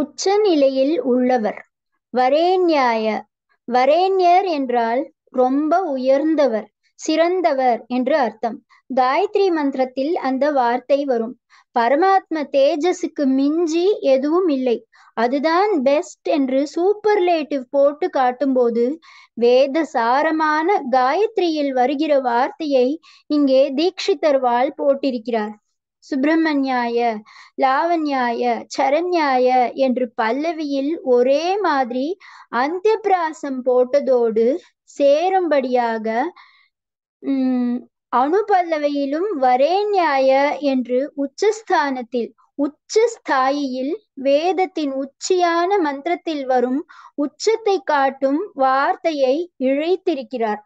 உச்சநிலையில் உள்ளவர் வரேன்யாய வரேண்யர் என்றால் ரொம்ப உயர்ந்தவர் சிறந்தவர் என்று அர்த்தம் காயத்ரி மந்திரத்தில் அந்த வார்த்தை வரும் பரமாத்ம தேஜஸுக்கு மிஞ்சி எதுவும் இல்லை அதுதான் பெஸ்ட் என்று லேட்டிவ் போட்டு காட்டும்போது வேத சாரமான காயத்ரியில் வருகிற வார்த்தையை இங்கே வாழ் போட்டிருக்கிறார் சுப்பிரமணியாய லாவண்யாய சரண்யாய என்று பல்லவியில் ஒரே மாதிரி அந்த பிராசம் போட்டதோடு சேரும்படியாக உம் அணுபல்லவையிலும் நியாய என்று உச்சஸ்தானத்தில் உச்ச ஸ்தாயியில் வேதத்தின் உச்சியான மந்திரத்தில் வரும் உச்சத்தை காட்டும் வார்த்தையை இழைத்திருக்கிறார்